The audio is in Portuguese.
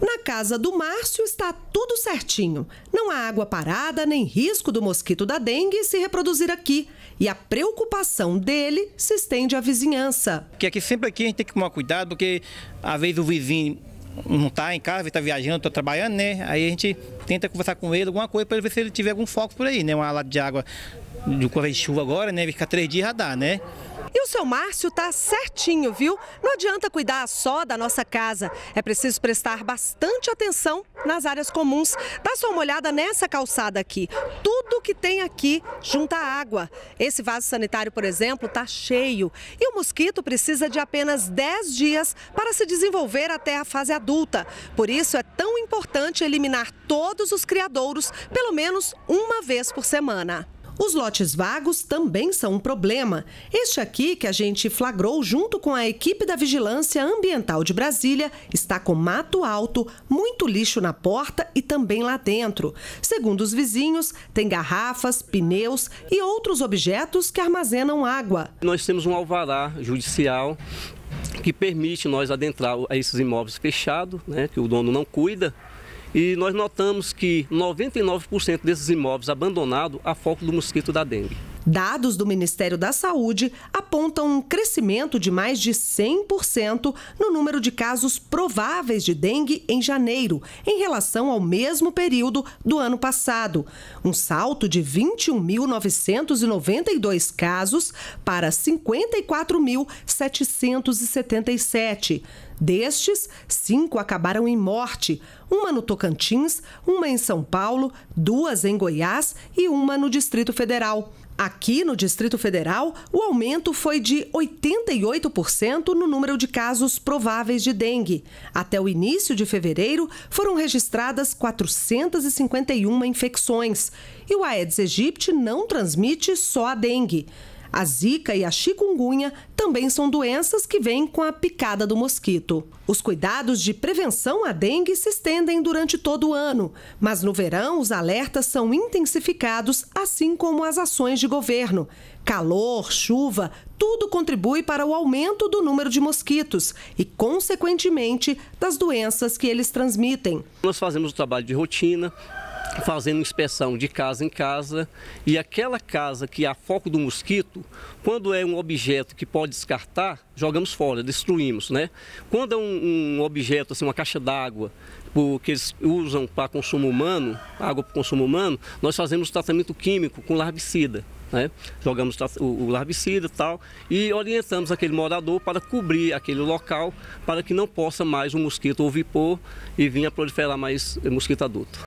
Na casa do Márcio está tudo certinho. Não há água parada, nem risco do mosquito da dengue se reproduzir aqui. E a preocupação dele se estende à vizinhança. Porque aqui sempre aqui a gente tem que tomar cuidado, porque às vezes o vizinho não está em casa, está viajando, está trabalhando, né? Aí a gente tenta conversar com ele, alguma coisa, para ver se ele tiver algum foco por aí, né? Uma lata de água de chuva agora, né? Fica três dias já dá, né? E o seu Márcio tá certinho, viu? Não adianta cuidar só da nossa casa. É preciso prestar bastante atenção nas áreas comuns. Dá só uma olhada nessa calçada aqui. Tudo que tem aqui junta água. Esse vaso sanitário, por exemplo, tá cheio. E o mosquito precisa de apenas 10 dias para se desenvolver até a fase adulta. Por isso é tão importante eliminar todos os criadouros, pelo menos uma vez por semana. Os lotes vagos também são um problema. Este aqui, que a gente flagrou junto com a equipe da Vigilância Ambiental de Brasília, está com mato alto, muito lixo na porta e também lá dentro. Segundo os vizinhos, tem garrafas, pneus e outros objetos que armazenam água. Nós temos um alvará judicial que permite nós adentrar a esses imóveis fechados, né, que o dono não cuida. E nós notamos que 99% desses imóveis abandonados a foco do mosquito da dengue. Dados do Ministério da Saúde apontam um crescimento de mais de 100% no número de casos prováveis de dengue em janeiro, em relação ao mesmo período do ano passado. Um salto de 21.992 casos para 54.777. Destes, cinco acabaram em morte: uma no Tocantins, uma em São Paulo, duas em Goiás e uma no Distrito Federal. Aqui no Distrito Federal, o aumento foi de 88% no número de casos prováveis de dengue. Até o início de fevereiro, foram registradas 451 infecções. E o Aedes aegypti não transmite só a dengue. A zika e a chikungunya também são doenças que vêm com a picada do mosquito. Os cuidados de prevenção à dengue se estendem durante todo o ano, mas no verão os alertas são intensificados, assim como as ações de governo. Calor, chuva, tudo contribui para o aumento do número de mosquitos e, consequentemente, das doenças que eles transmitem. Nós fazemos o trabalho de rotina, fazendo inspeção de casa em casa e aquela casa que há é foco do mosquito, quando é um objeto que pode descartar, jogamos fora, destruímos, né? Quando é um, um objeto, assim, uma caixa d'água, que eles usam para consumo humano, água para consumo humano, nós fazemos tratamento químico com larvicida. Né? Jogamos o larvicida e tal, e orientamos aquele morador para cobrir aquele local para que não possa mais o um mosquito ou vipor e vir a proliferar mais mosquito adulto.